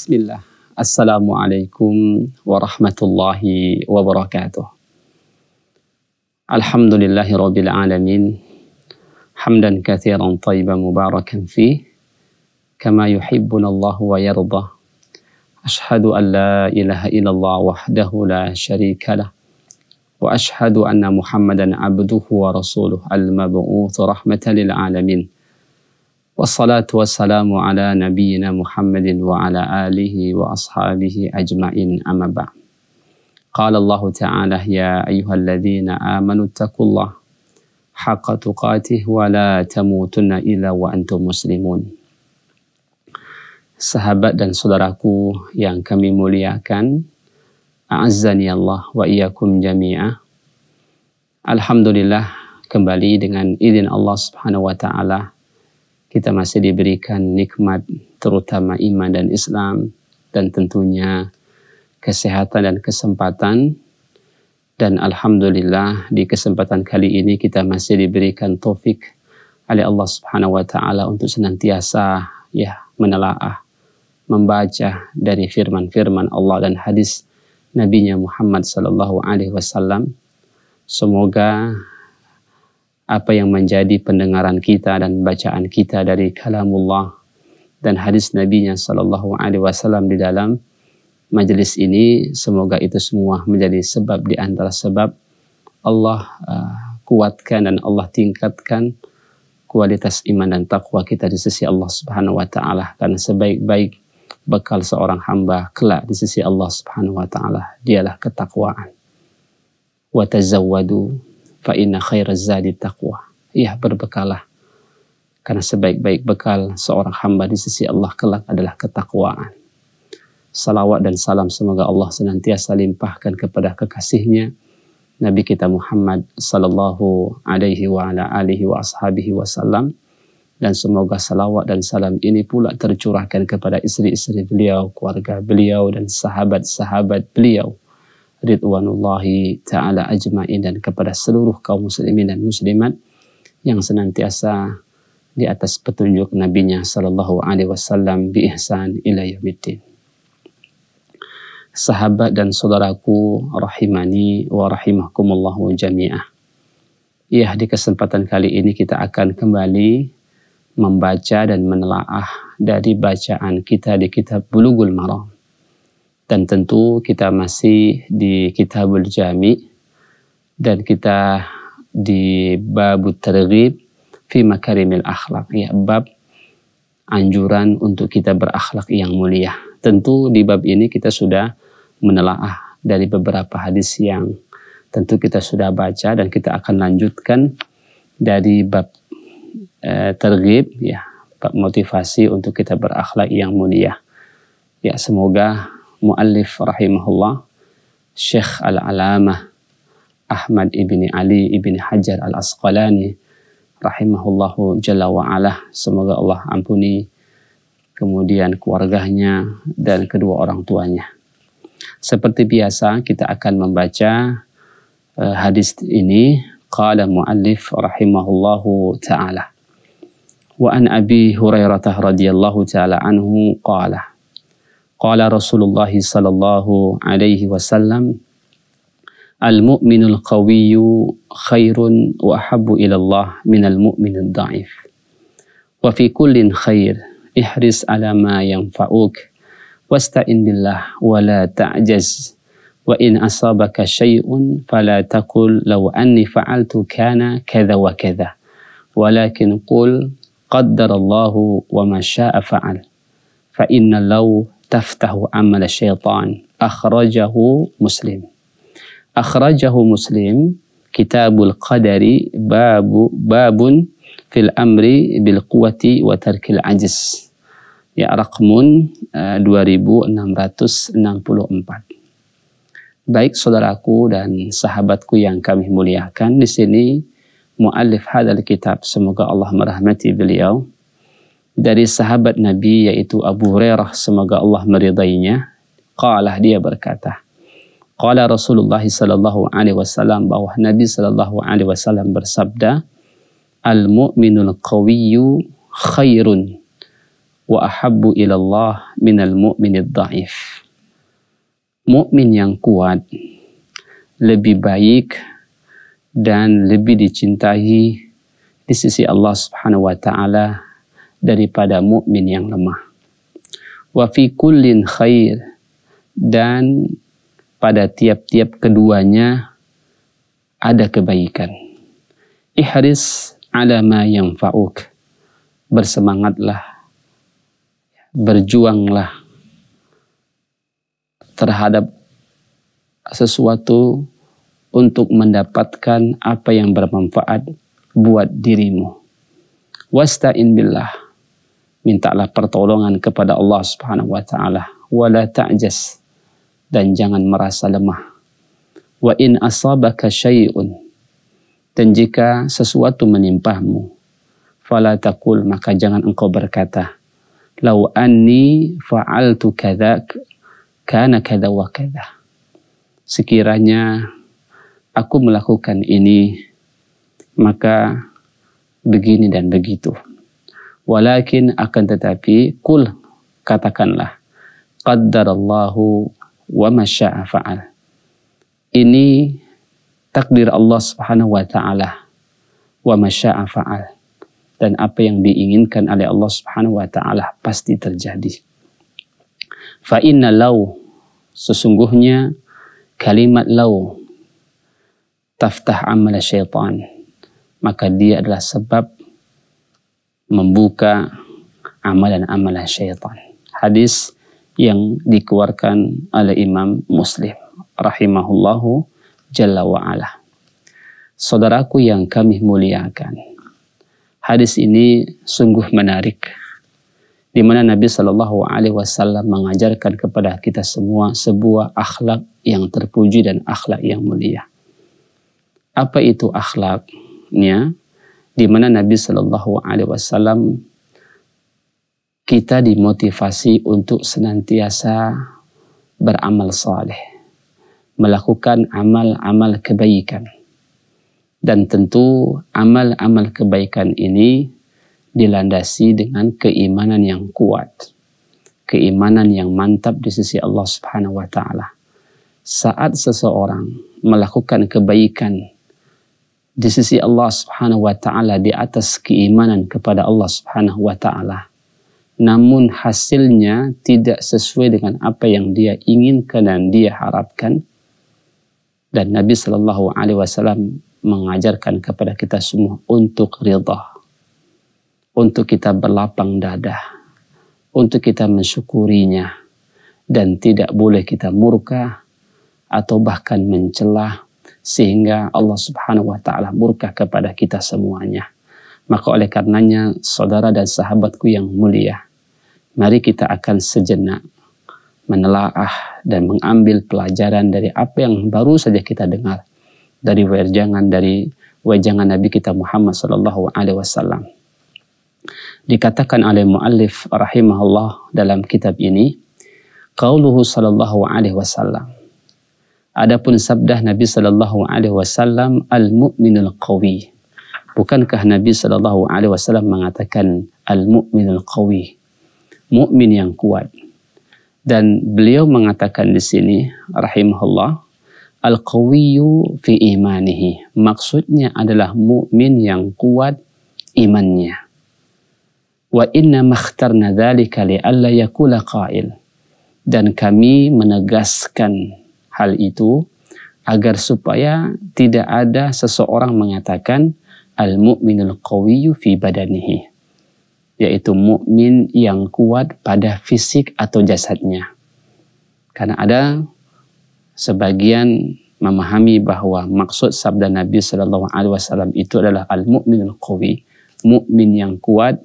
بسم الله السلام عليكم ورحمة الله وبركاته الحمد لله رب العالمين حمدا كثيرا طيبا مباركا فيه كما يحبنا الله ويرضى أشهد أن لا إله إلا الله وحده لا شريك له وأشهد أن محمدا عبده ورسوله المبعوث رحمة للعالمين والصلاة والسلام على نبينا محمد وعلى آله وأصحابه أجمعين أما بعد قال الله تعالى يا أيها الذين آمنوا اتقوا الله حق تقاته ولا تموتن إلا وأنتم مسلمون sahabat dan saudaraku yang kami muliakan. A'azzani Allah wa iyyakum jami'ah. Alhamdulillah kembali dengan izin Allah Subhanahu wa taala kita masih diberikan nikmat terutama iman dan Islam dan tentunya kesehatan dan kesempatan dan alhamdulillah di kesempatan kali ini kita masih diberikan taufik oleh Allah Subhanahu wa taala untuk senantiasa ya menelaah membaca dari firman-firman Allah dan hadis nabi Muhammad sallallahu alaihi wasallam. Semoga apa yang menjadi pendengaran kita dan bacaan kita dari kalamullah dan hadis nabinya sallallahu alaihi wasallam di dalam majelis ini semoga itu semua menjadi sebab di antara sebab Allah uh, kuatkan dan Allah tingkatkan kualitas iman dan takwa kita di sisi Allah Subhanahu wa taala karena sebaik-baik bekal seorang hamba kelak di sisi Allah Subhanahu wa taala dialah ketakwaan. Wa tazawwadu fa inna khairaz zadi taqwa. Ya, berbekalah. Karena sebaik-baik bekal seorang hamba di sisi Allah kelak adalah ketakwaan. Salawat dan salam semoga Allah senantiasa limpahkan kepada kekasihnya Nabi kita Muhammad sallallahu alaihi wa ala alihi wa ashabihi wasallam dan semoga salawat dan salam ini pula tercurahkan kepada istri-istri beliau, keluarga beliau dan sahabat-sahabat beliau ridwanullahi ta'ala ajmain dan kepada seluruh kaum muslimin dan muslimat yang senantiasa di atas petunjuk nabinya sallallahu alaihi wasallam bi ihsan ila yaumiddin. Sahabat dan saudaraku rahimani wa rahimakumullah jami'ah. Ya, di kesempatan kali ini kita akan kembali membaca dan menelaah dari bacaan kita di kitab Bulughul Maram dan tentu kita masih di Kitabul Jami dan kita di bab Terghib fi Makarimil Akhlak ya bab anjuran untuk kita berakhlak yang mulia. Tentu di bab ini kita sudah menelaah dari beberapa hadis yang tentu kita sudah baca dan kita akan lanjutkan dari bab e, eh, tergib ya bab motivasi untuk kita berakhlak yang mulia. Ya semoga muallif rahimahullah Syekh Al-Alamah Ahmad ibni Ali ibni Hajar Al-Asqalani rahimahullahu jalla ala. semoga Allah ampuni kemudian keluarganya dan kedua orang tuanya seperti biasa kita akan membaca uh, hadis ini qala muallif rahimahullahu taala wa an abi hurairah radhiyallahu taala anhu qala قال رسول الله صلى الله عليه وسلم المؤمن القوي خير وأحب إلى الله من المؤمن الضعيف وفي كل خير احرص على ما ينفعك واستعن بالله ولا تعجز وإن أصابك شيء فلا تقل لو أني فعلت كان كذا وكذا ولكن قل قدر الله وما شاء فعل فإن لو taftahu amal syaitan akhrajahu muslim akhrajahu muslim kitabul qadari babu babun fil amri bil quwati wa tarkil ajiz ya rakmun uh, 2664 baik saudaraku dan sahabatku yang kami muliakan di sini muallif hadal kitab semoga Allah merahmati beliau dari sahabat Nabi yaitu Abu Hurairah semoga Allah meridainya. Qalah dia berkata, Qala Rasulullah sallallahu alaihi wasallam bahwa Nabi sallallahu alaihi wasallam bersabda, "Al-mu'minul qawiyyu khairun wa ahabbu ila Allah minal mu'minid dhaif." Mukmin yang kuat lebih baik dan lebih dicintai di sisi Allah Subhanahu wa taala daripada mukmin yang lemah. Wa fi kullin khair dan pada tiap-tiap keduanya ada kebaikan. Ihris ala ma yang fa'uk. Bersemangatlah. Berjuanglah terhadap sesuatu untuk mendapatkan apa yang bermanfaat buat dirimu. Wasta'in billah mintalah pertolongan kepada Allah Subhanahu wa taala wala ta'jas dan jangan merasa lemah wa in asabaka syai'un dan jika sesuatu menimpahmu fala taqul maka jangan engkau berkata lau anni fa'altu kadza kana kadza wa kadza sekiranya aku melakukan ini maka begini dan begitu Walakin akan tetapi kul katakanlah qaddarallahu wa masya'a fa'al. Ini takdir Allah Subhanahu wa taala wa masya'a fa'al. Dan apa yang diinginkan oleh Allah Subhanahu wa taala pasti terjadi. Fa inna law sesungguhnya kalimat law taftah amal syaitan maka dia adalah sebab membuka amalan-amalan syaitan. Hadis yang dikeluarkan oleh Imam Muslim rahimahullahu jalla wa Saudaraku yang kami muliakan. Hadis ini sungguh menarik. Di mana Nabi Shallallahu alaihi wasallam mengajarkan kepada kita semua sebuah akhlak yang terpuji dan akhlak yang mulia. Apa itu akhlaknya? di mana Nabi Shallallahu Alaihi Wasallam kita dimotivasi untuk senantiasa beramal saleh, melakukan amal-amal kebaikan, dan tentu amal-amal kebaikan ini dilandasi dengan keimanan yang kuat, keimanan yang mantap di sisi Allah Subhanahu wa Ta'ala. Saat seseorang melakukan kebaikan di sisi Allah Subhanahu wa taala di atas keimanan kepada Allah Subhanahu wa taala. Namun hasilnya tidak sesuai dengan apa yang dia inginkan dan dia harapkan. Dan Nabi Shallallahu alaihi wasallam mengajarkan kepada kita semua untuk ridha. Untuk kita berlapang dada. Untuk kita mensyukurinya dan tidak boleh kita murka atau bahkan mencelah sehingga Allah Subhanahu wa taala murka kepada kita semuanya. Maka oleh karenanya saudara dan sahabatku yang mulia, mari kita akan sejenak menelaah dan mengambil pelajaran dari apa yang baru saja kita dengar dari wejangan dari wejangan Nabi kita Muhammad sallallahu alaihi wasallam. Dikatakan oleh muallif rahimahullah dalam kitab ini, qauluhu sallallahu alaihi wasallam Adapun sabda Nabi Shallallahu Alaihi Wasallam al muminul qawi. Bukankah Nabi Shallallahu Alaihi Wasallam mengatakan al muminul qawi, mukmin yang kuat? Dan beliau mengatakan di sini, rahimahullah, al qawiyu fi imanihi. Maksudnya adalah mukmin yang kuat imannya. Wa inna makhtarna dzalika li alla yakula qail. Dan kami menegaskan hal itu agar supaya tidak ada seseorang mengatakan al-mu'minul qawiyyu fi badanihi yaitu mukmin yang kuat pada fisik atau jasadnya. Karena ada sebagian memahami bahwa maksud sabda Nabi Shallallahu Alaihi Wasallam itu adalah al-mu'minul qawi, mukmin yang kuat.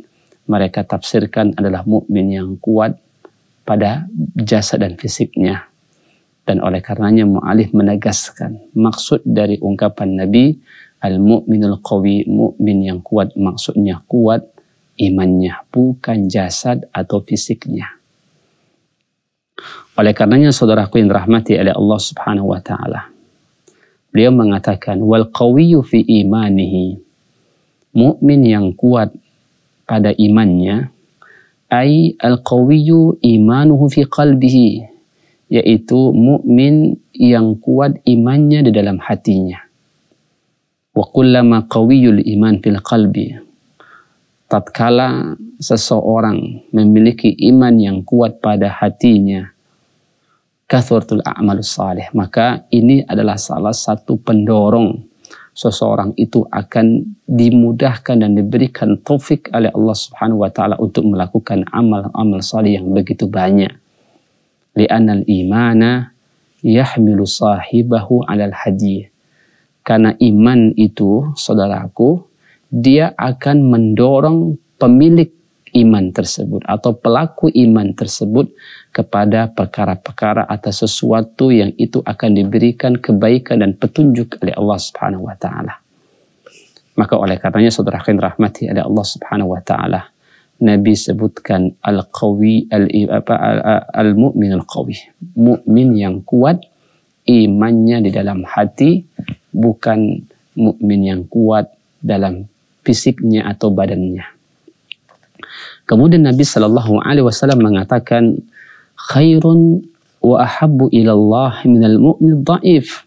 Mereka tafsirkan adalah mukmin yang kuat pada jasad dan fisiknya. Dan oleh karenanya mu'alif menegaskan maksud dari ungkapan Nabi al-mu'minul qawi, mu'min yang kuat. Maksudnya kuat imannya, bukan jasad atau fisiknya. Oleh karenanya saudaraku yang rahmati oleh Allah subhanahu wa ta'ala. Beliau mengatakan, wal qawiyu fi imanihi. Mu'min yang kuat pada imannya, ay al qawiyu imanuhu fi qalbihi yaitu mukmin yang kuat imannya di dalam hatinya. Wa kullama qawiyul iman fil qalbi. Tatkala seseorang memiliki iman yang kuat pada hatinya, kathurtul a'malus salih. Maka ini adalah salah satu pendorong seseorang itu akan dimudahkan dan diberikan taufik oleh Allah Subhanahu wa taala untuk melakukan amal-amal saleh yang begitu banyak Li'anna al-imana yahmilu sahibahu alal hadi. Karena iman itu, saudaraku, dia akan mendorong pemilik iman tersebut atau pelaku iman tersebut kepada perkara-perkara atau sesuatu yang itu akan diberikan kebaikan dan petunjuk oleh Allah Subhanahu wa taala. Maka oleh karenanya saudara rahmati oleh Allah Subhanahu wa taala Nabi sebutkan al-qawi al apa al-mu'min al-qawi. Mukmin yang kuat imannya di dalam hati bukan mukmin yang kuat dalam fisiknya atau badannya. Kemudian Nabi Shallallahu alaihi wasallam mengatakan khairun wa ahabbu ilallah minal mu'min dhaif.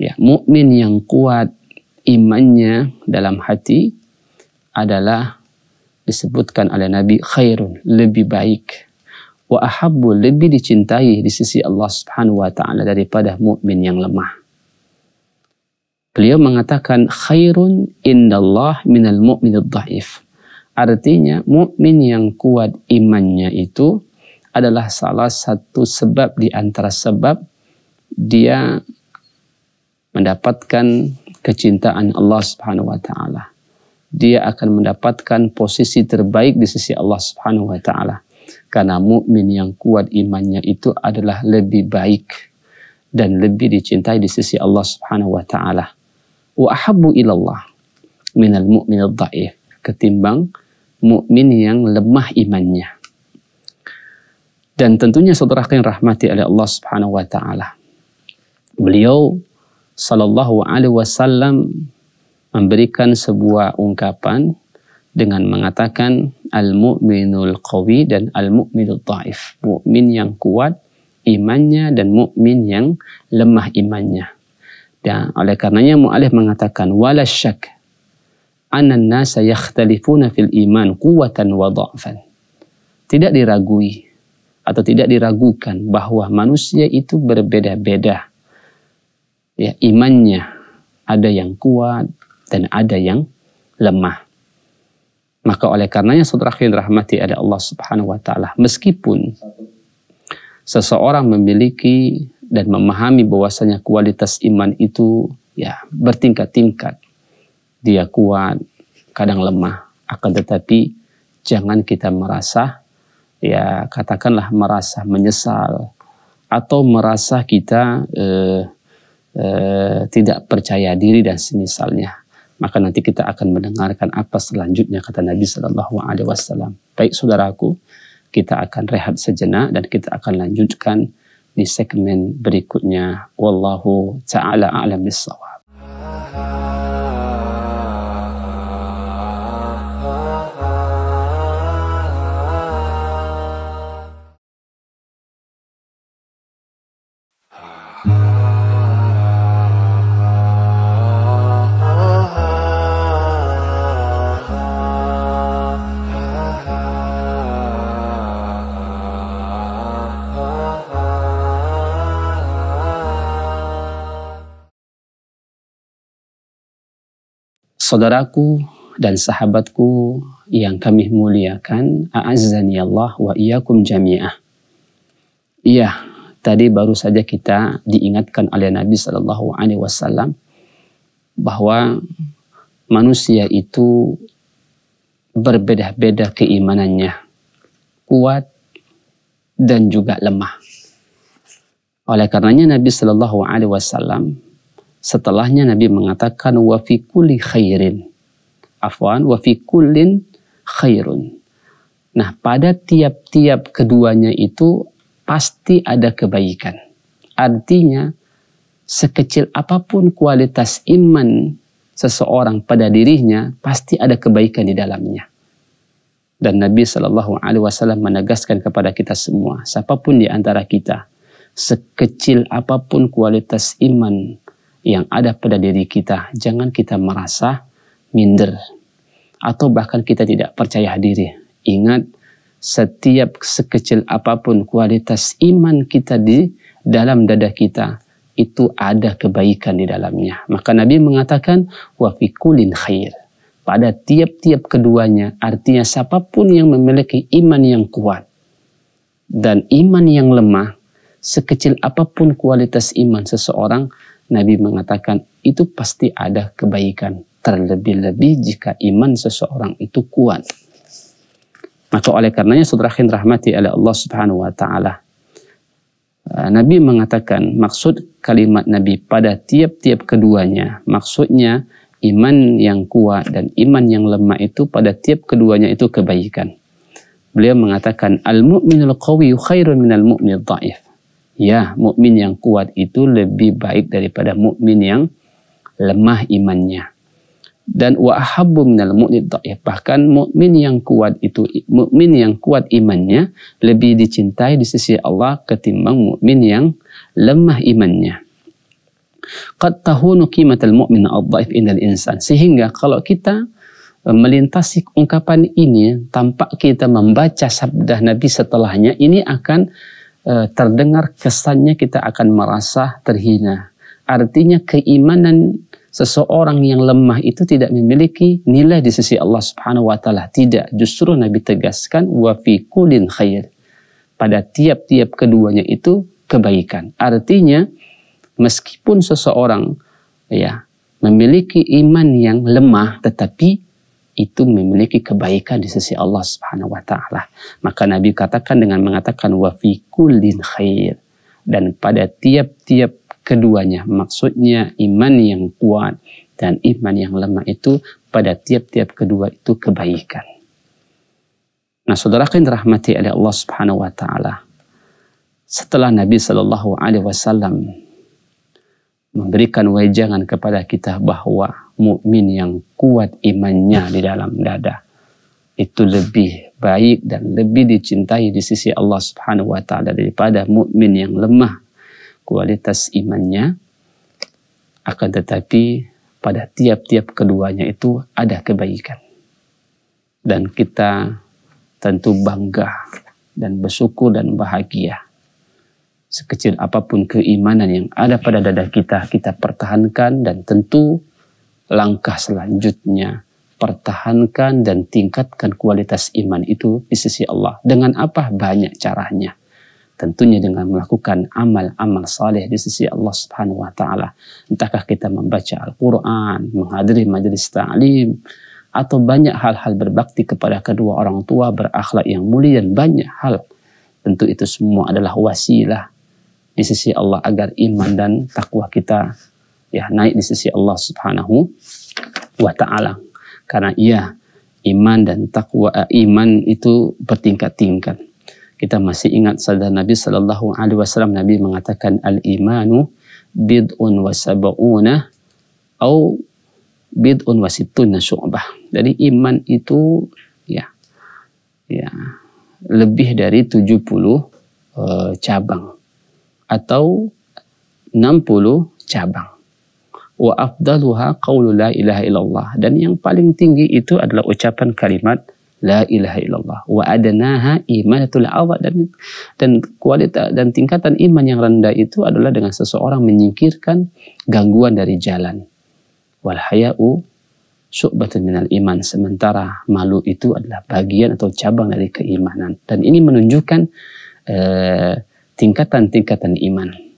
Ya, mukmin yang kuat imannya dalam hati adalah disebutkan oleh Nabi khairun lebih baik wa ahabbu lebih dicintai di sisi Allah Subhanahu wa taala daripada mukmin yang lemah. Beliau mengatakan khairun indallah minal al dhaif. Artinya mukmin yang kuat imannya itu adalah salah satu sebab di antara sebab dia mendapatkan kecintaan Allah Subhanahu wa taala dia akan mendapatkan posisi terbaik di sisi Allah Subhanahu wa taala. Karena mukmin yang kuat imannya itu adalah lebih baik dan lebih dicintai di sisi Allah Subhanahu wa taala. Wa ahabbu ilallah minal mu'min dhaif ketimbang mukmin yang lemah imannya. Dan tentunya saudara yang rahmati oleh Allah Subhanahu wa taala. Beliau sallallahu alaihi wasallam memberikan sebuah ungkapan dengan mengatakan al-mu'minul qawi dan al-mu'minul ta'if. Mu'min yang kuat imannya dan mu'min yang lemah imannya. Dan oleh karenanya mu'alif mengatakan wala syak anan nasa yakhtalifuna fil iman kuwatan wa da'fan. Tidak diragui atau tidak diragukan bahwa manusia itu berbeda-beda. Ya, imannya ada yang kuat, dan ada yang lemah. Maka oleh karenanya saudara yang rahmati ada Allah Subhanahu wa taala meskipun seseorang memiliki dan memahami bahwasanya kualitas iman itu ya bertingkat-tingkat. Dia kuat, kadang lemah. Akan tetapi jangan kita merasa ya katakanlah merasa menyesal atau merasa kita eh, eh, tidak percaya diri dan semisalnya maka nanti kita akan mendengarkan apa selanjutnya kata Nabi Shallallahu Alaihi Wasallam. Baik saudaraku, kita akan rehat sejenak dan kita akan lanjutkan di segmen berikutnya. Wallahu taala a'lam saudaraku dan sahabatku yang kami muliakan, a'azzani Allah wa iyyakum jami'ah. Iya, tadi baru saja kita diingatkan oleh Nabi Shallallahu alaihi wasallam bahwa manusia itu berbeda-beda keimanannya, kuat dan juga lemah. Oleh karenanya Nabi Shallallahu alaihi wasallam Setelahnya Nabi mengatakan wa fi kulli khairin. Afwan wa fi kullin khairun. Nah, pada tiap-tiap keduanya itu pasti ada kebaikan. Artinya sekecil apapun kualitas iman seseorang pada dirinya pasti ada kebaikan di dalamnya dan Nabi Shallallahu Alaihi Wasallam menegaskan kepada kita semua, siapapun di antara kita, sekecil apapun kualitas iman yang ada pada diri kita. Jangan kita merasa minder atau bahkan kita tidak percaya diri. Ingat, setiap sekecil apapun kualitas iman kita di dalam dada kita, itu ada kebaikan di dalamnya. Maka Nabi mengatakan, wa fi kulin khair. Pada tiap-tiap keduanya, artinya siapapun yang memiliki iman yang kuat dan iman yang lemah, sekecil apapun kualitas iman seseorang, Nabi mengatakan itu pasti ada kebaikan. Terlebih-lebih jika iman seseorang itu kuat. Maka oleh karenanya saudara rahmati oleh Allah subhanahu wa ta'ala. Eh, Nabi mengatakan maksud kalimat Nabi pada tiap-tiap keduanya. Maksudnya iman yang kuat dan iman yang lemah itu pada tiap keduanya itu kebaikan. Beliau mengatakan al-mu'minul qawi khairun minal muminul dha'if ya mukmin yang kuat itu lebih baik daripada mukmin yang lemah imannya dan wa ahabbu minal mu'min bahkan mukmin yang kuat itu mukmin yang kuat imannya lebih dicintai di sisi Allah ketimbang mukmin yang lemah imannya qad tahunu qimatal mu'min ad dhaif indal insan sehingga kalau kita e, melintasi ungkapan ini tampak kita membaca sabda Nabi setelahnya ini akan Eh, terdengar kesannya kita akan merasa terhina. Artinya keimanan seseorang yang lemah itu tidak memiliki nilai di sisi Allah Subhanahu wa taala. Tidak, justru Nabi tegaskan wa fi kulin khair. Pada tiap-tiap keduanya itu kebaikan. Artinya meskipun seseorang ya memiliki iman yang lemah tetapi itu memiliki kebaikan di sisi Allah Subhanahu wa taala. Maka Nabi katakan dengan mengatakan wa fi kullin khair dan pada tiap-tiap keduanya maksudnya iman yang kuat dan iman yang lemah itu pada tiap-tiap kedua itu kebaikan. Nah, saudara yang dirahmati oleh Allah Subhanahu wa taala. Setelah Nabi Shallallahu alaihi wasallam memberikan wejangan kepada kita bahwa mukmin yang kuat imannya di dalam dada itu lebih baik dan lebih dicintai di sisi Allah Subhanahu wa taala daripada mukmin yang lemah kualitas imannya akan tetapi pada tiap-tiap keduanya itu ada kebaikan dan kita tentu bangga dan bersyukur dan bahagia sekecil apapun keimanan yang ada pada dada kita kita pertahankan dan tentu langkah selanjutnya pertahankan dan tingkatkan kualitas iman itu di sisi Allah. Dengan apa? Banyak caranya. Tentunya dengan melakukan amal-amal saleh di sisi Allah Subhanahu wa taala. Entahkah kita membaca Al-Qur'an, menghadiri majelis ta'lim, atau banyak hal-hal berbakti kepada kedua orang tua, berakhlak yang mulia dan banyak hal. Tentu itu semua adalah wasilah di sisi Allah agar iman dan takwa kita ya naik di sisi Allah Subhanahu wa taala karena ia iman dan takwa eh, iman itu bertingkat-tingkat kita masih ingat sabda Nabi sallallahu alaihi wasallam Nabi mengatakan al imanu bid'un wa sab'una au bid'un wa sittuna syu'bah. Jadi iman itu ya ya lebih dari 70 uh, eh, cabang atau 60 cabang wa afdaluha qawlu la ilaha illallah dan yang paling tinggi itu adalah ucapan kalimat la ilaha illallah wa adnaha imanatul awal dan dan kualitas dan tingkatan iman yang rendah itu adalah dengan seseorang menyingkirkan gangguan dari jalan wal haya'u syu'batun minal iman sementara malu itu adalah bagian atau cabang dari keimanan dan ini menunjukkan eh, tingkatan-tingkatan eh, tingkatan -tingkatan iman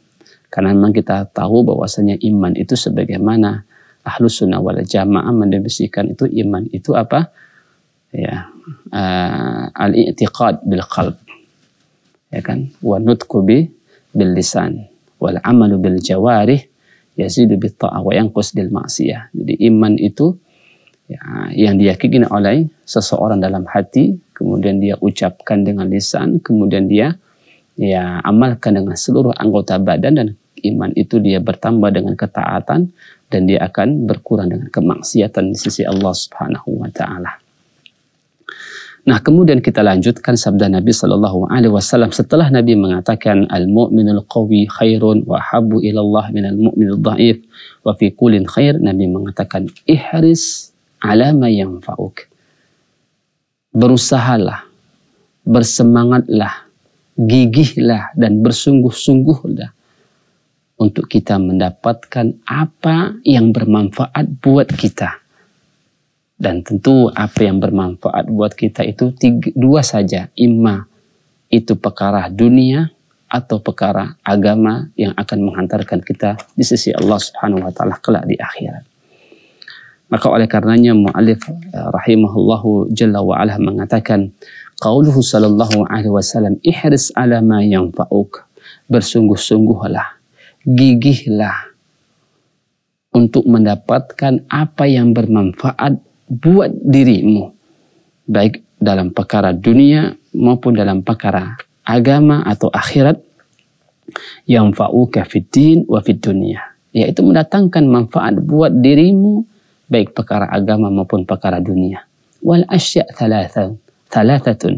karena memang kita tahu bahwasanya iman itu sebagaimana ahlus sunnah wal jamaah mendefinisikan itu iman itu apa? Ya, uh, al-i'tiqad bil qalb. Ya kan? Wa nutku bi bil lisan wal amalu bil jawarih yazidu bit ta'ah wa yanqus bil ma'siyah. Jadi iman itu ya, yang diyakini oleh seseorang dalam hati, kemudian dia ucapkan dengan lisan, kemudian dia ya amalkan dengan seluruh anggota badan dan iman itu dia bertambah dengan ketaatan dan dia akan berkurang dengan kemaksiatan di sisi Allah Subhanahu wa taala. Nah, kemudian kita lanjutkan sabda Nabi sallallahu alaihi wasallam setelah Nabi mengatakan al-mu'minul qawi khairun wa habbu ilallah minal mu'minid dhaif wa fi kullin khair Nabi mengatakan ihris ala ma yanfa'uk. Berusahalah, bersemangatlah, gigihlah dan bersungguh-sungguhlah untuk kita mendapatkan apa yang bermanfaat buat kita. Dan tentu apa yang bermanfaat buat kita itu tiga, dua saja, imah itu perkara dunia atau perkara agama yang akan menghantarkan kita di sisi Allah Subhanahu wa taala kelak di akhirat. Maka oleh karenanya mu'alif eh, rahimahullahu jalla wa mengatakan qauluhu sallallahu alaihi wasallam ihris ala ma yanfa'uk bersungguh-sungguhlah gigihlah untuk mendapatkan apa yang bermanfaat buat dirimu, baik dalam perkara dunia maupun dalam perkara agama atau akhirat yang fa'uka fiddin wa fid dunia yaitu mendatangkan manfaat buat dirimu baik perkara agama maupun perkara dunia wal asya' thalathatun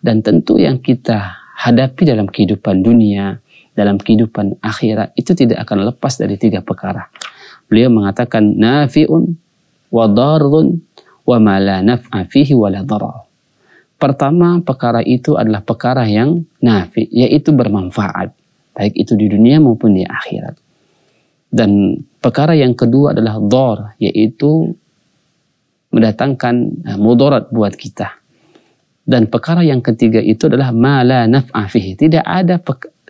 dan tentu yang kita hadapi dalam kehidupan dunia dalam kehidupan akhirat itu tidak akan lepas dari tiga perkara. Beliau mengatakan nafi'un wa darun wa ma la naf'a wa la Pertama, perkara itu adalah perkara yang nafi, yaitu bermanfaat, baik itu di dunia maupun di akhirat. Dan perkara yang kedua adalah dor, yaitu mendatangkan eh, mudarat buat kita. Dan perkara yang ketiga itu adalah ma la Tidak ada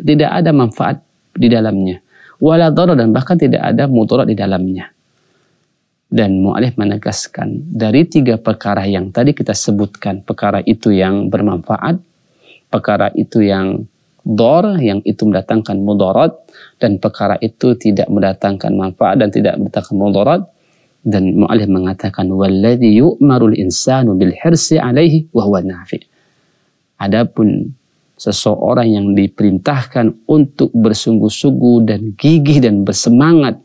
tidak ada manfaat di dalamnya. Wala dan bahkan tidak ada mutorot di dalamnya. Dan mu'alif menegaskan dari tiga perkara yang tadi kita sebutkan, perkara itu yang bermanfaat, perkara itu yang dor yang itu mendatangkan mudarat dan perkara itu tidak mendatangkan manfaat dan tidak mendatangkan mudarat dan mu'alif mengatakan walladhi yu'marul insanu bil alaihi wa huwa adapun seseorang yang diperintahkan untuk bersungguh-sungguh dan gigih dan bersemangat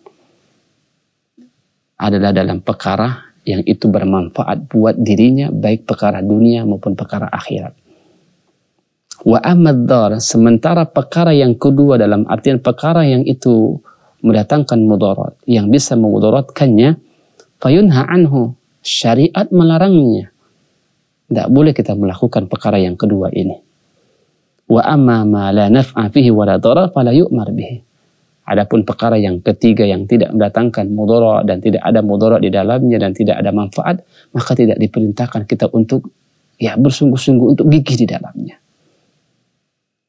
adalah dalam perkara yang itu bermanfaat buat dirinya baik perkara dunia maupun perkara akhirat. Wa amadhar sementara perkara yang kedua dalam artian perkara yang itu mendatangkan mudarat yang bisa memudaratkannya fayunha anhu syariat melarangnya. Tidak boleh kita melakukan perkara yang kedua ini. Wa amma ma la naf'a fihi wa la dhara fala yu'mar bihi. Adapun perkara yang ketiga yang tidak mendatangkan mudarat dan tidak ada mudarat di dalamnya dan tidak ada manfaat, maka tidak diperintahkan kita untuk ya bersungguh-sungguh untuk gigih di dalamnya.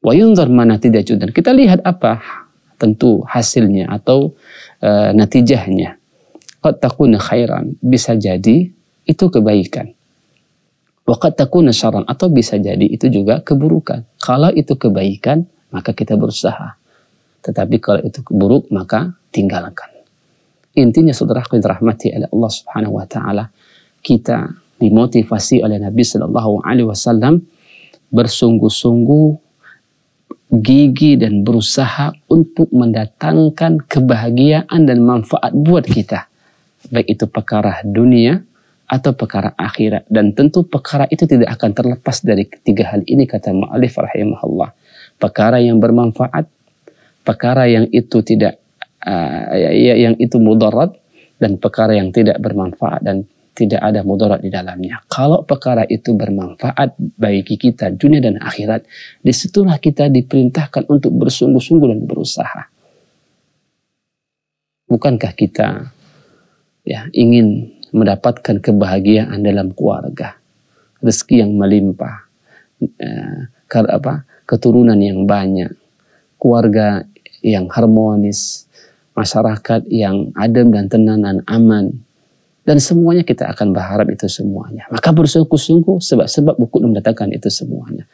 Wa yunzar mana tidak dan kita lihat apa tentu hasilnya atau e, natijahnya. Qad takuna khairan, bisa jadi itu kebaikan. Waqad takuna syaran atau bisa jadi itu juga keburukan. Kalau itu kebaikan, maka kita berusaha. Tetapi kalau itu keburuk, maka tinggalkan. Intinya saudara yang dirahmati oleh Allah Subhanahu wa taala, kita dimotivasi oleh Nabi Sallallahu alaihi wasallam bersungguh-sungguh gigi dan berusaha untuk mendatangkan kebahagiaan dan manfaat buat kita. Baik itu perkara dunia atau perkara akhirat dan tentu perkara itu tidak akan terlepas dari ketiga hal ini kata Ma'alif rahimahullah perkara yang bermanfaat perkara yang itu tidak uh, yang itu mudarat dan perkara yang tidak bermanfaat dan tidak ada mudarat di dalamnya. Kalau perkara itu bermanfaat bagi kita dunia dan akhirat, disitulah kita diperintahkan untuk bersungguh-sungguh dan berusaha. Bukankah kita ya ingin mendapatkan kebahagiaan dalam keluarga, rezeki yang melimpah, eh, apa keturunan yang banyak, keluarga yang harmonis, masyarakat yang adem dan tenang dan aman. Dan semuanya kita akan berharap itu semuanya. Maka bersungguh-sungguh sebab-sebab buku mendatangkan itu semuanya.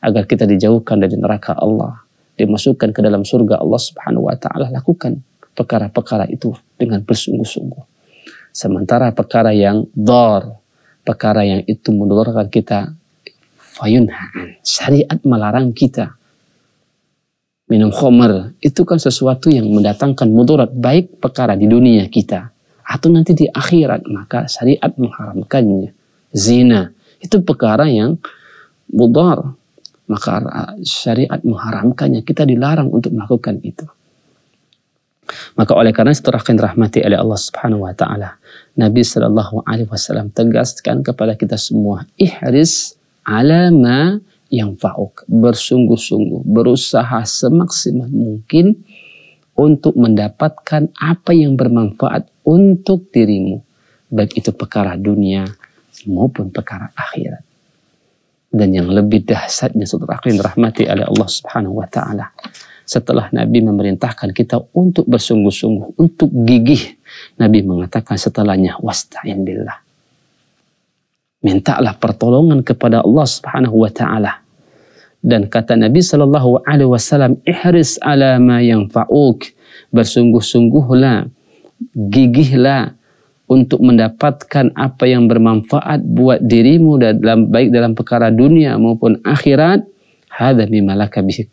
Agar kita dijauhkan dari neraka Allah. Dimasukkan ke dalam surga Allah subhanahu wa ta'ala. Lakukan perkara-perkara itu dengan bersungguh-sungguh. Sementara perkara yang dor, perkara yang itu mendorongkan kita, fayunhaan. Syariat melarang kita minum khomer. Itu kan sesuatu yang mendatangkan mudarat baik perkara di dunia kita atau nanti di akhirat maka syariat mengharamkannya. Zina itu perkara yang mudar maka syariat mengharamkannya. Kita dilarang untuk melakukan itu. Maka oleh karena seterahkan rahmati oleh Allah Subhanahu wa taala. Nabi Shallallahu Alaihi Wasallam tegaskan kepada kita semua, ihris ala ma yang fauk. Bersungguh-sungguh, berusaha semaksimal mungkin untuk mendapatkan apa yang bermanfaat untuk dirimu. Baik itu perkara dunia maupun perkara akhirat. Dan yang lebih dahsyatnya saudara rahmati oleh Allah Subhanahu wa taala setelah Nabi memerintahkan kita untuk bersungguh-sungguh, untuk gigih, Nabi mengatakan setelahnya wasta'in billah. Mintalah pertolongan kepada Allah Subhanahu wa taala. Dan kata Nabi sallallahu alaihi wasallam, "Ihris ala ma fauk Bersungguh-sungguhlah, gigihlah untuk mendapatkan apa yang bermanfaat buat dirimu dalam baik dalam perkara dunia maupun akhirat hadza mimma laka bihi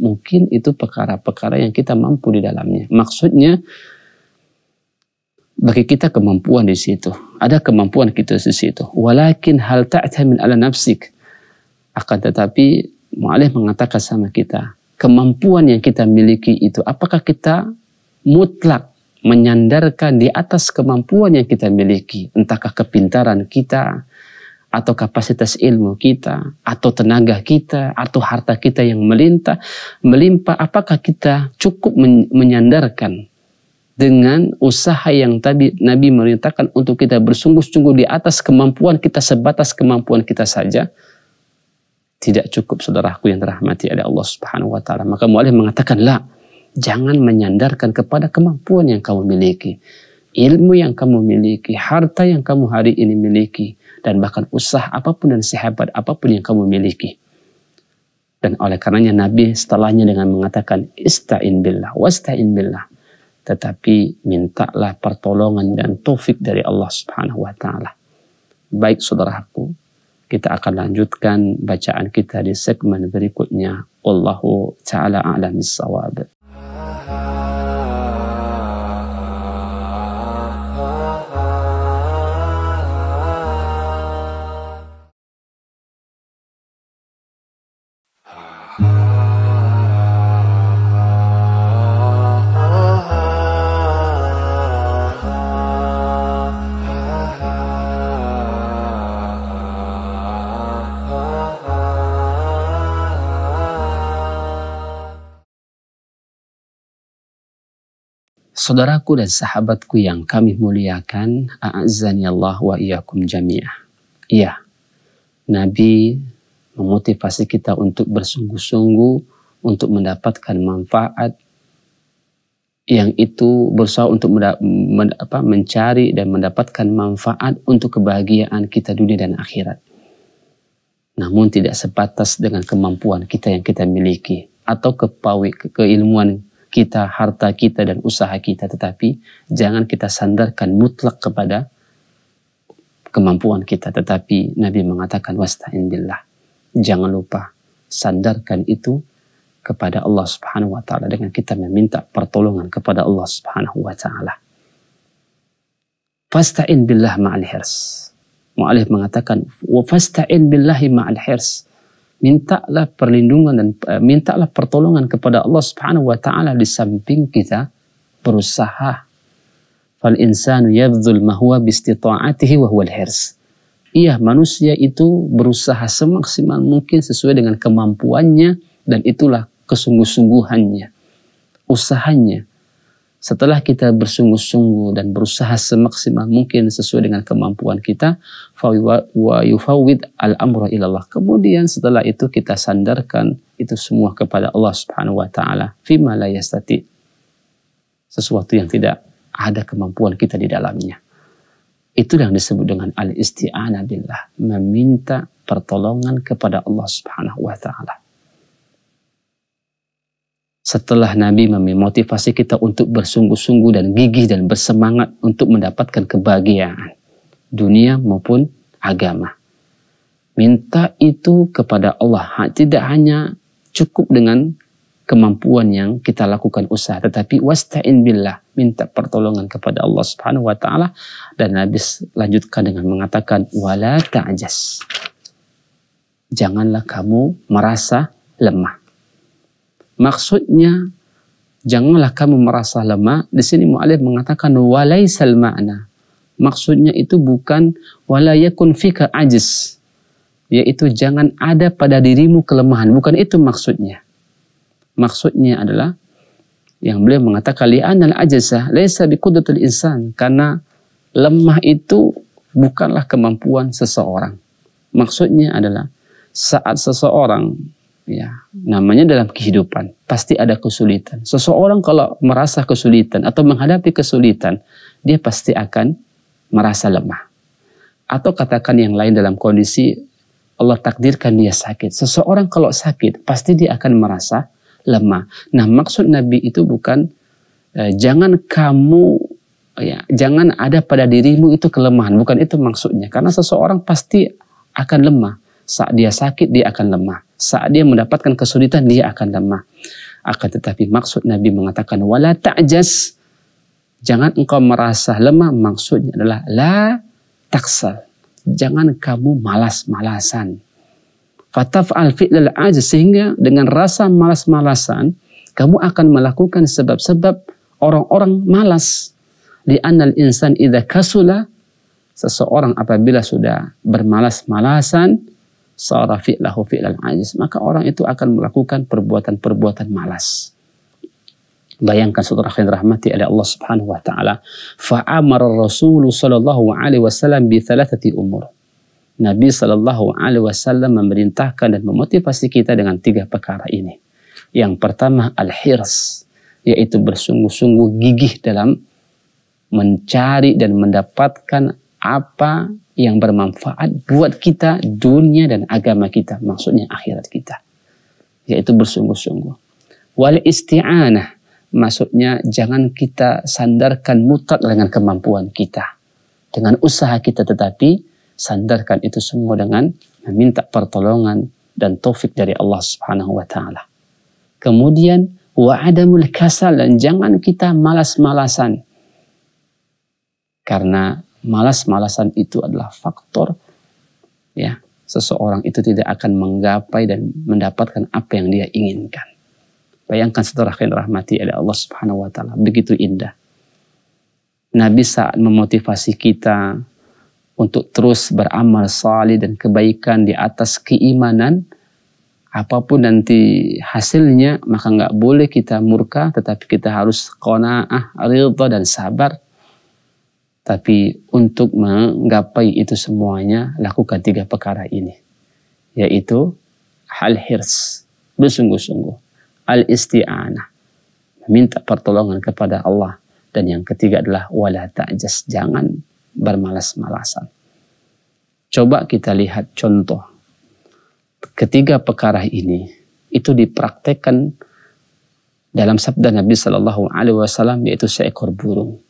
mungkin itu perkara-perkara yang kita mampu di dalamnya. Maksudnya bagi kita kemampuan di situ. Ada kemampuan kita di situ. Walakin hal ta'tamin ala nafsik. Akan tetapi Mu'alif mengatakan sama kita, kemampuan yang kita miliki itu apakah kita mutlak menyandarkan di atas kemampuan yang kita miliki, entahkah kepintaran kita, atau kapasitas ilmu kita, atau tenaga kita, atau harta kita yang melintas, melimpah, apakah kita cukup menyandarkan dengan usaha yang tadi Nabi merintahkan untuk kita bersungguh-sungguh di atas kemampuan kita sebatas kemampuan kita saja tidak cukup saudaraku yang terahmati oleh Allah Subhanahu wa taala. Maka mualaf mengatakan la, jangan menyandarkan kepada kemampuan yang kamu miliki, ilmu yang kamu miliki, harta yang kamu hari ini miliki, dan bahkan usaha apapun dan sehebat apapun yang kamu miliki. Dan oleh karenanya Nabi setelahnya dengan mengatakan ista'in billah, wasta'in billah. Tetapi mintalah pertolongan dan taufik dari Allah Subhanahu wa taala. Baik saudaraku, kita akan lanjutkan bacaan kita di segmen berikutnya. Wallahu taala alamis sawabat. Saudaraku dan sahabatku yang kami muliakan, a'azzani Allah wa iyyakum jami'ah. Iya, Nabi memotivasi kita untuk bersungguh-sungguh untuk mendapatkan manfaat yang itu berusaha untuk mencari dan mendapatkan manfaat untuk kebahagiaan kita dunia dan akhirat. Namun tidak sebatas dengan kemampuan kita yang kita miliki atau kepawi, keilmuan kita, harta kita, dan usaha kita. Tetapi jangan kita sandarkan mutlak kepada kemampuan kita. Tetapi Nabi mengatakan, wasta'in billah. Jangan lupa sandarkan itu kepada Allah Subhanahu wa taala dengan kita meminta pertolongan kepada Allah Subhanahu wa taala. Fasta'in billah ma'al hirs. Mu'alif mengatakan, "Wa fasta'in billahi ma'al hirs." mintalah perlindungan dan eh, mintalah pertolongan kepada Allah Subhanahu wa taala di samping kita berusaha. Fal insanu yabdhul huwa bistita'atihi wa al hirs. Iya, manusia itu berusaha semaksimal mungkin sesuai dengan kemampuannya dan itulah kesungguh-sungguhannya, usahanya. Setelah kita bersungguh-sungguh dan berusaha semaksimal mungkin sesuai dengan kemampuan kita, wa al amra ilallah. Kemudian setelah itu kita sandarkan itu semua kepada Allah Subhanahu wa taala. Fima Sesuatu yang tidak ada kemampuan kita di dalamnya. Itu yang disebut dengan al-isti'anah billah, meminta pertolongan kepada Allah Subhanahu wa taala setelah Nabi memotivasi kita untuk bersungguh-sungguh dan gigih dan bersemangat untuk mendapatkan kebahagiaan dunia maupun agama. Minta itu kepada Allah tidak hanya cukup dengan kemampuan yang kita lakukan usaha tetapi wasta'in billah minta pertolongan kepada Allah Subhanahu wa taala dan Nabi lanjutkan dengan mengatakan wala ta'jas. Janganlah kamu merasa lemah Maksudnya janganlah kamu merasa lemah. Di sini mu'alif mengatakan walaisal makna. Maksudnya itu bukan walayakun fika ajis. Yaitu jangan ada pada dirimu kelemahan. Bukan itu maksudnya. Maksudnya adalah yang beliau mengatakan li'anal ajisah laisa biqudratil insan karena lemah itu bukanlah kemampuan seseorang. Maksudnya adalah saat seseorang ya namanya dalam kehidupan pasti ada kesulitan. Seseorang kalau merasa kesulitan atau menghadapi kesulitan, dia pasti akan merasa lemah. Atau katakan yang lain dalam kondisi Allah takdirkan dia sakit. Seseorang kalau sakit pasti dia akan merasa lemah. Nah, maksud Nabi itu bukan eh, jangan kamu ya, jangan ada pada dirimu itu kelemahan, bukan itu maksudnya. Karena seseorang pasti akan lemah. Saat dia sakit dia akan lemah saat dia mendapatkan kesulitan dia akan lemah. Akan tetapi maksud Nabi mengatakan wala ta'jas jangan engkau merasa lemah maksudnya adalah la taksal. Jangan kamu malas-malasan. Fataf'al fi'lal ajz sehingga dengan rasa malas-malasan kamu akan melakukan sebab-sebab orang-orang malas. Di anal insan idza kasula seseorang apabila sudah bermalas-malasan sara fi'lal ajiz, maka orang itu akan melakukan perbuatan-perbuatan malas. Bayangkan saudara yang rahmati oleh Allah Subhanahu wa taala, Fa'amar Rasul sallallahu alaihi wasallam bi thalathati umur. Nabi sallallahu alaihi wasallam memerintahkan dan memotivasi kita dengan tiga perkara ini. Yang pertama al-hirs, yaitu bersungguh-sungguh gigih dalam mencari dan mendapatkan apa yang bermanfaat buat kita dunia dan agama kita maksudnya akhirat kita yaitu bersungguh-sungguh wal isti'anah maksudnya jangan kita sandarkan mutlak dengan kemampuan kita dengan usaha kita tetapi sandarkan itu semua dengan meminta pertolongan dan taufik dari Allah Subhanahu wa taala kemudian wa adamul kasal dan jangan kita malas-malasan karena malas-malasan itu adalah faktor ya seseorang itu tidak akan menggapai dan mendapatkan apa yang dia inginkan. Bayangkan setelah rahmati oleh Allah Subhanahu wa taala, begitu indah. Nabi saat memotivasi kita untuk terus beramal salih dan kebaikan di atas keimanan, apapun nanti hasilnya maka nggak boleh kita murka tetapi kita harus qanaah, ridha dan sabar tapi untuk menggapai itu semuanya, lakukan tiga perkara ini. Yaitu hal hirs, bersungguh-sungguh. Al-isti'anah, meminta pertolongan kepada Allah. Dan yang ketiga adalah wala ta'jas, jangan bermalas-malasan. Coba kita lihat contoh. Ketiga perkara ini itu dipraktekkan dalam sabda Nabi Shallallahu Alaihi Wasallam yaitu seekor burung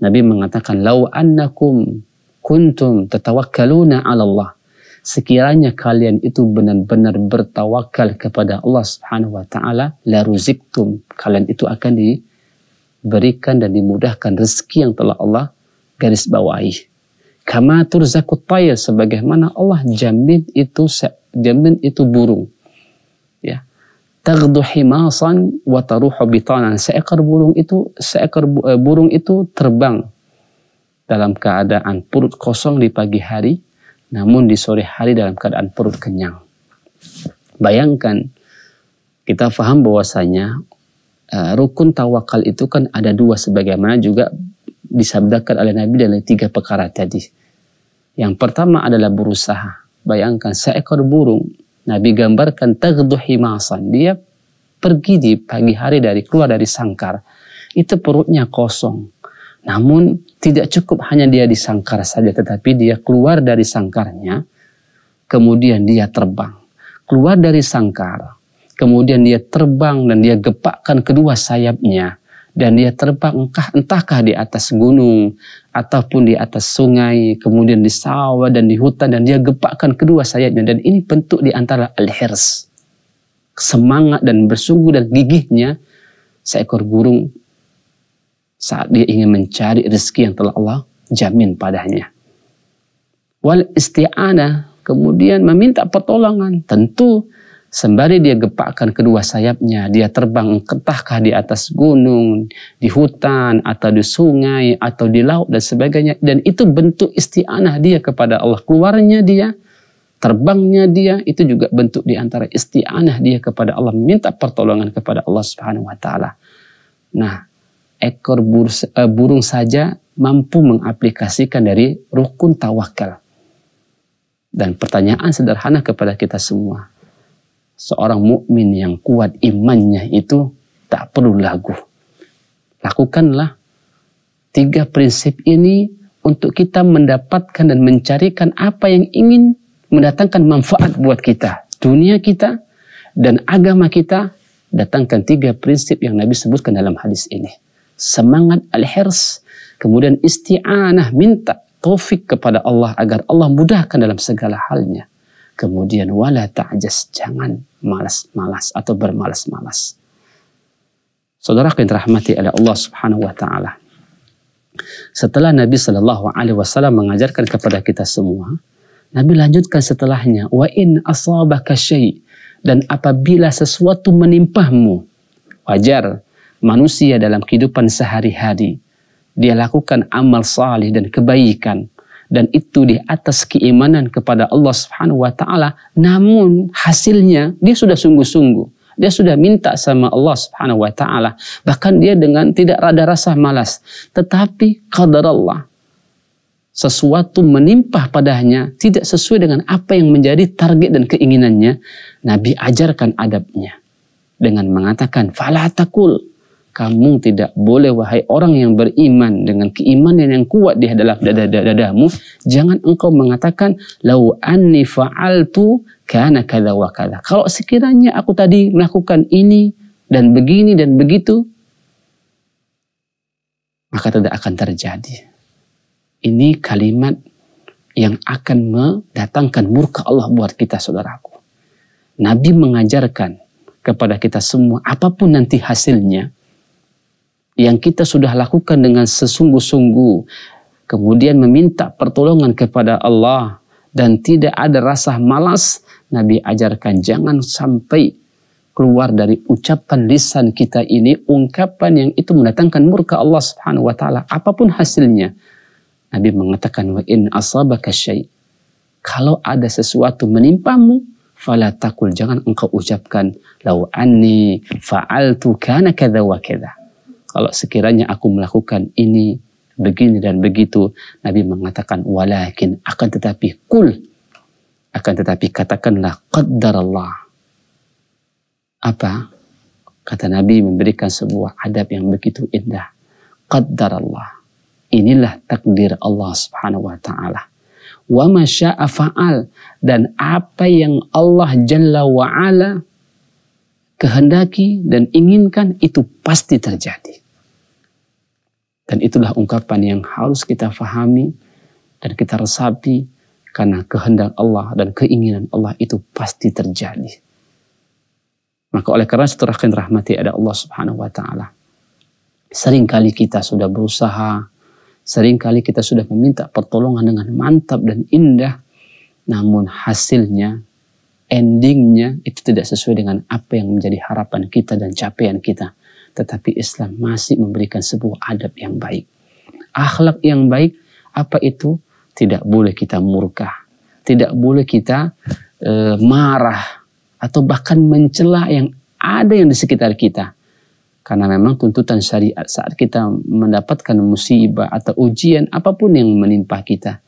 Nabi mengatakan, Lau annakum kuntum tatawakkaluna ala Allah. Sekiranya kalian itu benar-benar bertawakal kepada Allah Subhanahu wa taala, la ruziktum. Kalian itu akan diberikan dan dimudahkan rezeki yang telah Allah garis bawahi. Kama turzaqut tayr sebagaimana Allah jamin itu jamin itu burung taghdu himasan wa taruhu bitanan. Seekor burung itu seekor burung itu terbang dalam keadaan perut kosong di pagi hari, namun di sore hari dalam keadaan perut kenyang. Bayangkan kita faham bahwasanya eh, rukun tawakal itu kan ada dua sebagaimana juga disabdakan oleh Nabi dalam tiga perkara tadi. Yang pertama adalah berusaha. Bayangkan seekor burung Nabi gambarkan tagdhu himasan. Dia pergi di pagi hari dari keluar dari sangkar. Itu perutnya kosong. Namun tidak cukup hanya dia di sangkar saja tetapi dia keluar dari sangkarnya kemudian dia terbang. Keluar dari sangkar, kemudian dia terbang dan dia gepakkan kedua sayapnya dan dia terbang entah, entahkah di atas gunung ataupun di atas sungai, kemudian di sawah dan di hutan dan dia gepakkan kedua sayapnya dan ini bentuk di antara al-hirs. Semangat dan bersungguh dan gigihnya seekor burung saat dia ingin mencari rezeki yang telah Allah jamin padanya. Wal isti'anah kemudian meminta pertolongan tentu Sembari dia gepakkan kedua sayapnya, dia terbang ketahkah di atas gunung, di hutan, atau di sungai, atau di laut, dan sebagainya. Dan itu bentuk isti'anah dia kepada Allah. Keluarnya dia, terbangnya dia, itu juga bentuk di antara isti'anah dia kepada Allah. Minta pertolongan kepada Allah subhanahu wa ta'ala. Nah, ekor eh, burung saja mampu mengaplikasikan dari rukun tawakal. Dan pertanyaan sederhana kepada kita semua, seorang mukmin yang kuat imannya itu tak perlu lagu. Lakukanlah tiga prinsip ini untuk kita mendapatkan dan mencarikan apa yang ingin mendatangkan manfaat buat kita, dunia kita dan agama kita. Datangkan tiga prinsip yang Nabi sebutkan dalam hadis ini. Semangat al-hirs, kemudian isti'anah, minta taufik kepada Allah agar Allah mudahkan dalam segala halnya Kemudian wala ta'jas, jangan malas-malas atau bermalas-malas. Saudara yang dirahmati oleh Allah Subhanahu wa taala. Setelah Nabi Shallallahu alaihi wasallam mengajarkan kepada kita semua, Nabi lanjutkan setelahnya, wa in asabaka syai' dan apabila sesuatu menimpahmu, wajar manusia dalam kehidupan sehari-hari dia lakukan amal salih dan kebaikan dan itu di atas keimanan kepada Allah Subhanahu wa taala namun hasilnya dia sudah sungguh-sungguh dia sudah minta sama Allah Subhanahu wa taala bahkan dia dengan tidak ada rasa malas tetapi qadar Allah sesuatu menimpa padanya tidak sesuai dengan apa yang menjadi target dan keinginannya Nabi ajarkan adabnya dengan mengatakan takul kamu tidak boleh wahai orang yang beriman dengan keimanan yang kuat di dalam hmm. dada dadamu jangan engkau mengatakan lau anni fa'altu kana kadza wa kadza kalau sekiranya aku tadi melakukan ini dan begini dan begitu maka tidak akan terjadi ini kalimat yang akan mendatangkan murka Allah buat kita saudaraku Nabi mengajarkan kepada kita semua apapun nanti hasilnya yang kita sudah lakukan dengan sesungguh-sungguh, kemudian meminta pertolongan kepada Allah dan tidak ada rasa malas, Nabi ajarkan jangan sampai keluar dari ucapan lisan kita ini ungkapan yang itu mendatangkan murka Allah Subhanahu wa taala apapun hasilnya. Nabi mengatakan wa in asabaka syai kalau ada sesuatu menimpamu fala takul jangan engkau ucapkan lau anni fa'altu kana kadza wa kadza kalau sekiranya aku melakukan ini, begini dan begitu, Nabi mengatakan walakin akan tetapi kul akan tetapi katakanlah qaddarallah. Apa? Kata Nabi memberikan sebuah adab yang begitu indah. Qaddarallah. Inilah takdir Allah Subhanahu wa taala. Wa masya'a fa'al dan apa yang Allah Jalla wa ala kehendaki dan inginkan itu pasti terjadi. Dan itulah ungkapan yang harus kita fahami dan kita resapi karena kehendak Allah dan keinginan Allah itu pasti terjadi. Maka oleh karena setelah rahmati ada Allah subhanahu wa ta'ala. Seringkali kita sudah berusaha, seringkali kita sudah meminta pertolongan dengan mantap dan indah, namun hasilnya, endingnya itu tidak sesuai dengan apa yang menjadi harapan kita dan capaian kita tetapi Islam masih memberikan sebuah adab yang baik. Akhlak yang baik, apa itu? Tidak boleh kita murka. Tidak boleh kita e, marah. Atau bahkan mencela yang ada yang di sekitar kita. Karena memang tuntutan syariat saat kita mendapatkan musibah atau ujian apapun yang menimpa kita.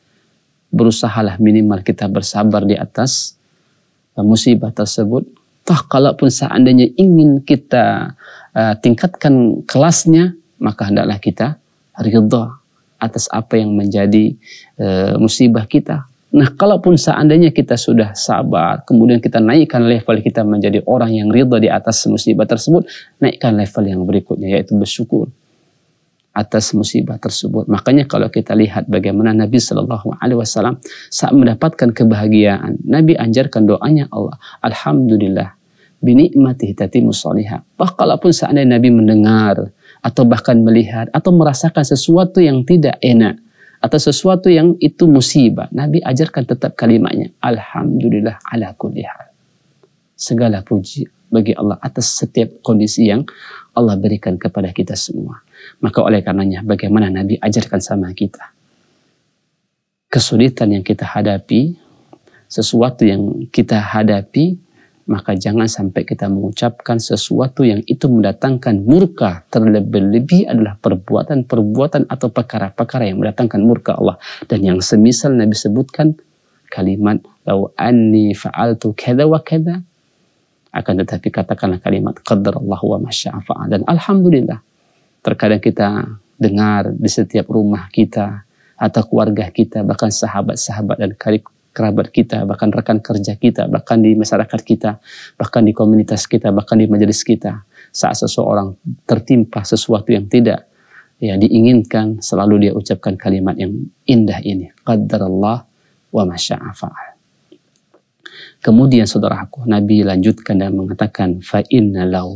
Berusahalah minimal kita bersabar di atas eh, musibah tersebut Toh kalaupun seandainya ingin kita uh, tingkatkan kelasnya, maka hendaklah kita ridha atas apa yang menjadi uh, musibah kita. Nah, kalaupun seandainya kita sudah sabar, kemudian kita naikkan level kita menjadi orang yang ridha di atas musibah tersebut, naikkan level yang berikutnya yaitu bersyukur atas musibah tersebut. Makanya kalau kita lihat bagaimana Nabi Shallallahu Alaihi Wasallam saat mendapatkan kebahagiaan, Nabi anjarkan doanya Allah, Alhamdulillah binikmatihi hati musoliha. wah kalaupun seandainya Nabi mendengar atau bahkan melihat atau merasakan sesuatu yang tidak enak atau sesuatu yang itu musibah, Nabi ajarkan tetap kalimatnya alhamdulillah ala kulli hal. Segala puji bagi Allah atas setiap kondisi yang Allah berikan kepada kita semua. Maka oleh karenanya bagaimana Nabi ajarkan sama kita. Kesulitan yang kita hadapi, sesuatu yang kita hadapi maka jangan sampai kita mengucapkan sesuatu yang itu mendatangkan murka. Terlebih-lebih adalah perbuatan-perbuatan atau perkara-perkara yang mendatangkan murka Allah. Dan yang semisal Nabi sebutkan kalimat lau anni fa'altu kada wa kada akan tetapi katakanlah kalimat Allah wa masya'a dan alhamdulillah terkadang kita dengar di setiap rumah kita atau keluarga kita bahkan sahabat-sahabat dan karib kerabat kita, bahkan rekan kerja kita, bahkan di masyarakat kita, bahkan di komunitas kita, bahkan di majelis kita. Saat seseorang tertimpa sesuatu yang tidak ya diinginkan, selalu dia ucapkan kalimat yang indah ini. Qadarallah wa masya'afa'al. Kemudian saudaraku, Nabi lanjutkan dan mengatakan, fa lau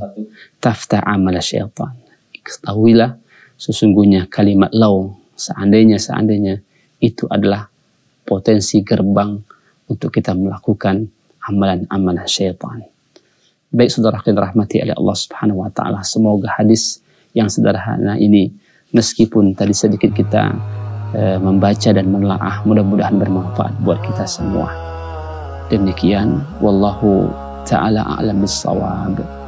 tafta amala syaitan. Ketahuilah sesungguhnya kalimat lau seandainya seandainya itu adalah potensi gerbang untuk kita melakukan amalan-amalan syaitan. Baik saudara yang rahmati oleh Allah Subhanahu wa taala, semoga hadis yang sederhana ini meskipun tadi sedikit kita e, membaca dan menelaah mudah-mudahan bermanfaat buat kita semua. Demikian wallahu taala a'lam sawab